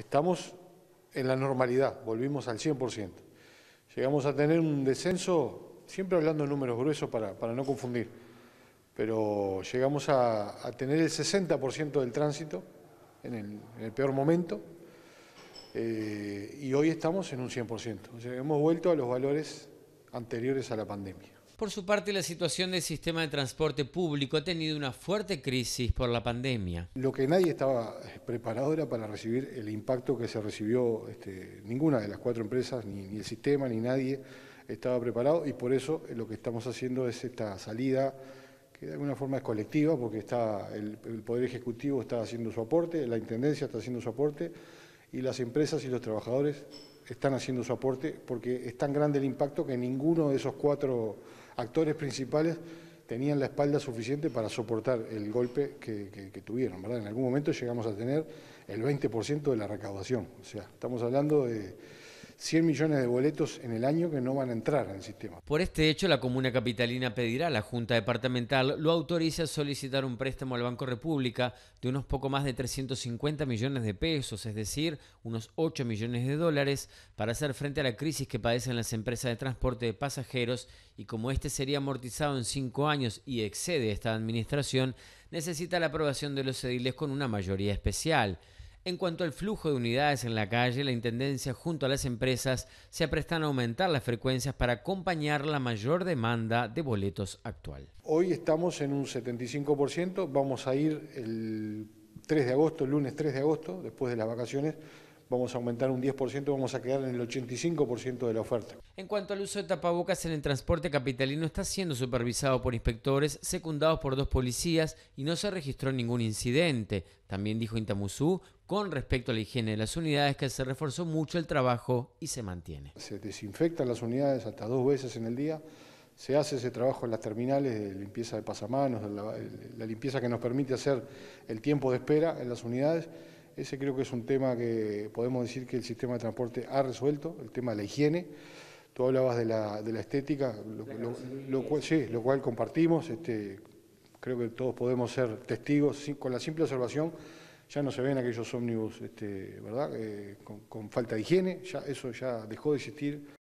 estamos en la normalidad, volvimos al 100%. Llegamos a tener un descenso, siempre hablando de números gruesos para, no confundir, pero llegamos a, tener el 60% del tránsito en el, peor momento eh, y hoy estamos en un 100%. O sea, hemos vuelto a los valores anteriores a la pandemia. Por su parte, la situación del sistema de transporte público ha tenido una fuerte crisis por la pandemia. Lo que nadie estaba eh, preparado era para recibir el impacto que se recibió este, ninguna de las cuatro empresas, ni, el sistema, ni nadie estaba preparado y por eso eh, lo que estamos haciendo es esta salida que de alguna forma es colectiva porque está el, el Poder Ejecutivo está haciendo su aporte, la Intendencia está haciendo su aporte y las empresas y los trabajadores están haciendo su aporte porque es tan grande el impacto que ninguno de esos cuatro actores principales tenían la espalda suficiente para soportar el golpe que, tuvieron. En algún momento llegamos a tener el 20% de la recaudación. O sea, estamos hablando de 100 millones de boletos en el año que no van a entrar en el sistema. Por este hecho, la Comuna Capitalina pedirá a la Junta Departamental lo autorice a solicitar un préstamo al Banco República de unos poco más de 350 millones de pesos, es decir, unos 8 millones de dólares, para hacer frente a la crisis que padecen las empresas de transporte de pasajeros y como este sería amortizado en 5 años y excede esta administración, necesita la aprobación de los ediles con una mayoría especial. En cuanto al flujo de unidades en la calle, la Intendencia junto a las empresas se aprestan a aumentar las frecuencias para acompañar la mayor demanda de boletos actual. Hoy estamos en un 75%, vamos a ir el 3 de agosto, el lunes 3 de agosto, después de las vacaciones, vamos a aumentar un 10%, vamos a quedar en el 85% de la oferta. En cuanto al uso de tapabocas en el transporte capitalino, está siendo supervisado por inspectores, secundados por dos policías y no se registró ningún incidente. También dijo Intamusú, con respecto a la higiene de las unidades, que se reforzó mucho el trabajo y se mantiene. Se desinfectan las unidades hasta dos veces en el día, se hace ese trabajo en las terminales de limpieza de pasamanos, la limpieza que nos permite hacer el tiempo de espera en las unidades, ese creo que es un tema que podemos decir que el sistema de transporte ha resuelto, el tema de la higiene. Tú hablabas de la, estética, lo, cual, sí, lo cual compartimos. Este, creo que todos podemos ser testigos, con la simple observación ya no se ven aquellos ómnibus este, ¿verdad? Eh, con, falta de higiene, eso ya dejó de existir.